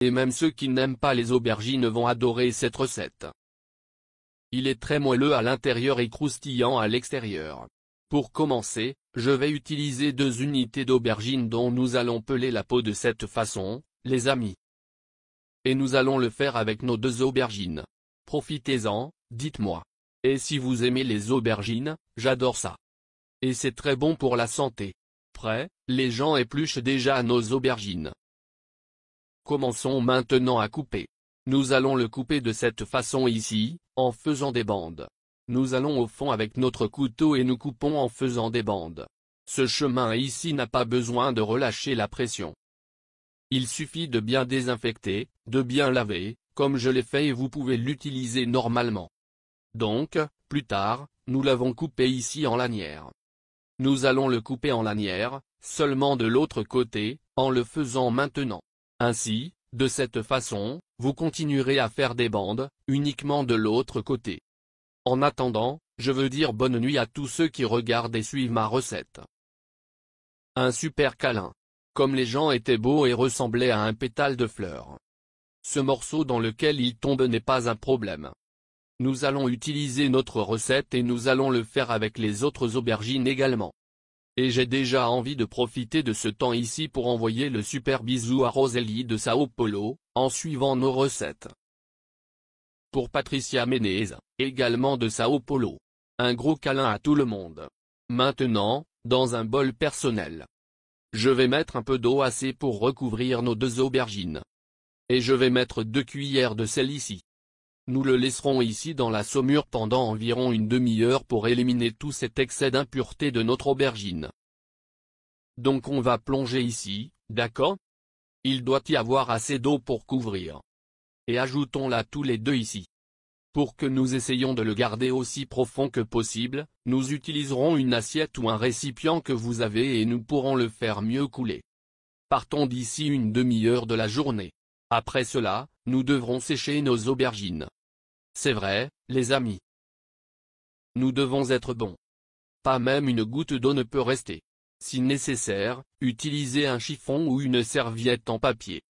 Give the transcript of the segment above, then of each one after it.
Et même ceux qui n'aiment pas les aubergines vont adorer cette recette. Il est très moelleux à l'intérieur et croustillant à l'extérieur. Pour commencer, je vais utiliser deux unités d'aubergines dont nous allons peler la peau de cette façon, les amis. Et nous allons le faire avec nos deux aubergines. Profitez-en, dites-moi. Et si vous aimez les aubergines, j'adore ça. Et c'est très bon pour la santé. Prêt, les gens épluchent déjà nos aubergines. Commençons maintenant à couper. Nous allons le couper de cette façon ici, en faisant des bandes. Nous allons au fond avec notre couteau et nous coupons en faisant des bandes. Ce chemin ici n'a pas besoin de relâcher la pression. Il suffit de bien désinfecter, de bien laver, comme je l'ai fait et vous pouvez l'utiliser normalement. Donc, plus tard, nous l'avons coupé ici en lanière. Nous allons le couper en lanière, seulement de l'autre côté, en le faisant maintenant. Ainsi, de cette façon, vous continuerez à faire des bandes, uniquement de l'autre côté. En attendant, je veux dire bonne nuit à tous ceux qui regardent et suivent ma recette. Un super câlin. Comme les gens étaient beaux et ressemblaient à un pétale de fleurs. Ce morceau dans lequel il tombe n'est pas un problème. Nous allons utiliser notre recette et nous allons le faire avec les autres aubergines également. Et j'ai déjà envie de profiter de ce temps ici pour envoyer le super bisou à Rosalie de Sao Paulo, en suivant nos recettes. Pour Patricia Menez, également de Sao Paulo. Un gros câlin à tout le monde. Maintenant, dans un bol personnel. Je vais mettre un peu d'eau assez pour recouvrir nos deux aubergines. Et je vais mettre deux cuillères de sel ici. Nous le laisserons ici dans la saumure pendant environ une demi-heure pour éliminer tout cet excès d'impureté de notre aubergine. Donc on va plonger ici, d'accord Il doit y avoir assez d'eau pour couvrir. Et ajoutons-la tous les deux ici. Pour que nous essayions de le garder aussi profond que possible, nous utiliserons une assiette ou un récipient que vous avez et nous pourrons le faire mieux couler. Partons d'ici une demi-heure de la journée. Après cela, nous devrons sécher nos aubergines. C'est vrai, les amis. Nous devons être bons. Pas même une goutte d'eau ne peut rester. Si nécessaire, utilisez un chiffon ou une serviette en papier.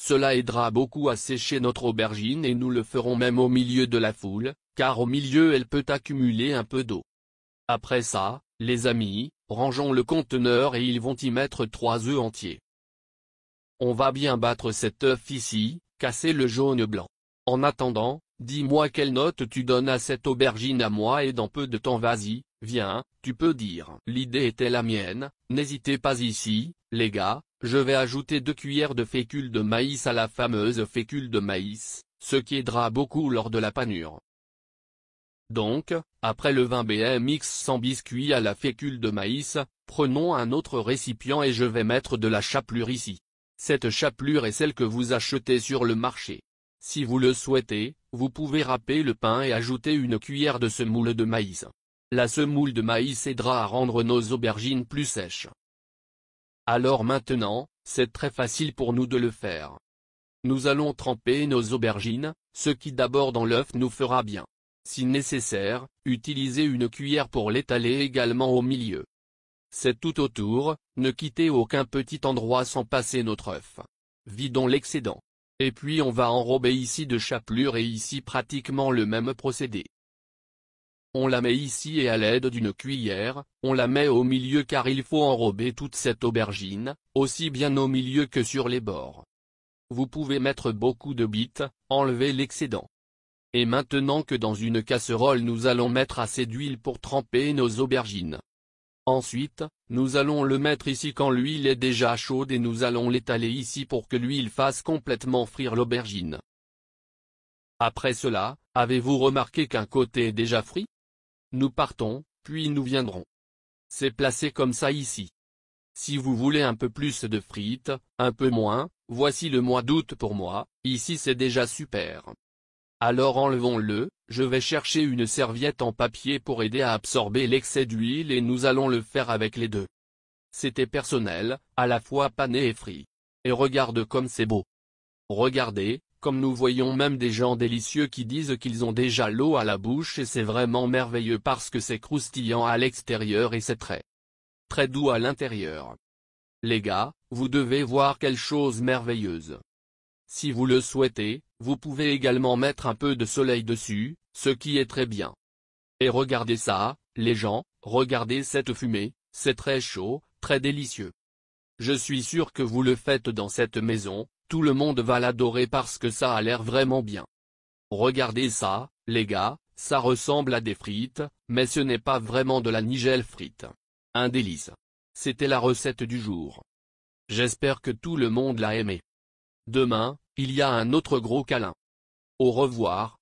Cela aidera beaucoup à sécher notre aubergine et nous le ferons même au milieu de la foule, car au milieu elle peut accumuler un peu d'eau. Après ça, les amis, rangeons le conteneur et ils vont y mettre trois œufs entiers. On va bien battre cet œuf ici, casser le jaune blanc. En attendant, Dis-moi quelle note tu donnes à cette aubergine à moi et dans peu de temps vas-y, viens, tu peux dire. L'idée était la mienne, n'hésitez pas ici, les gars, je vais ajouter deux cuillères de fécule de maïs à la fameuse fécule de maïs, ce qui aidera beaucoup lors de la panure. Donc, après le vin BMX sans biscuit à la fécule de maïs, prenons un autre récipient et je vais mettre de la chapelure ici. Cette chapelure est celle que vous achetez sur le marché. Si vous le souhaitez, vous pouvez râper le pain et ajouter une cuillère de semoule de maïs. La semoule de maïs aidera à rendre nos aubergines plus sèches. Alors maintenant, c'est très facile pour nous de le faire. Nous allons tremper nos aubergines, ce qui d'abord dans l'œuf nous fera bien. Si nécessaire, utilisez une cuillère pour l'étaler également au milieu. C'est tout autour, ne quittez aucun petit endroit sans passer notre œuf. Vidons l'excédent. Et puis on va enrober ici de chapelure et ici pratiquement le même procédé. On la met ici et à l'aide d'une cuillère, on la met au milieu car il faut enrober toute cette aubergine, aussi bien au milieu que sur les bords. Vous pouvez mettre beaucoup de bits, enlever l'excédent. Et maintenant que dans une casserole nous allons mettre assez d'huile pour tremper nos aubergines. Ensuite, nous allons le mettre ici quand l'huile est déjà chaude et nous allons l'étaler ici pour que l'huile fasse complètement frire l'aubergine. Après cela, avez-vous remarqué qu'un côté est déjà frit Nous partons, puis nous viendrons. C'est placé comme ça ici. Si vous voulez un peu plus de frites, un peu moins, voici le mois d'août pour moi, ici c'est déjà super. Alors enlevons-le, je vais chercher une serviette en papier pour aider à absorber l'excès d'huile et nous allons le faire avec les deux. C'était personnel, à la fois pané et frit. Et regarde comme c'est beau. Regardez, comme nous voyons même des gens délicieux qui disent qu'ils ont déjà l'eau à la bouche et c'est vraiment merveilleux parce que c'est croustillant à l'extérieur et c'est très très doux à l'intérieur. Les gars, vous devez voir quelle chose merveilleuse. Si vous le souhaitez, vous pouvez également mettre un peu de soleil dessus, ce qui est très bien. Et regardez ça, les gens, regardez cette fumée, c'est très chaud, très délicieux. Je suis sûr que vous le faites dans cette maison, tout le monde va l'adorer parce que ça a l'air vraiment bien. Regardez ça, les gars, ça ressemble à des frites, mais ce n'est pas vraiment de la nigelle frite. Un délice. C'était la recette du jour. J'espère que tout le monde l'a aimé. Demain, il y a un autre gros câlin. Au revoir.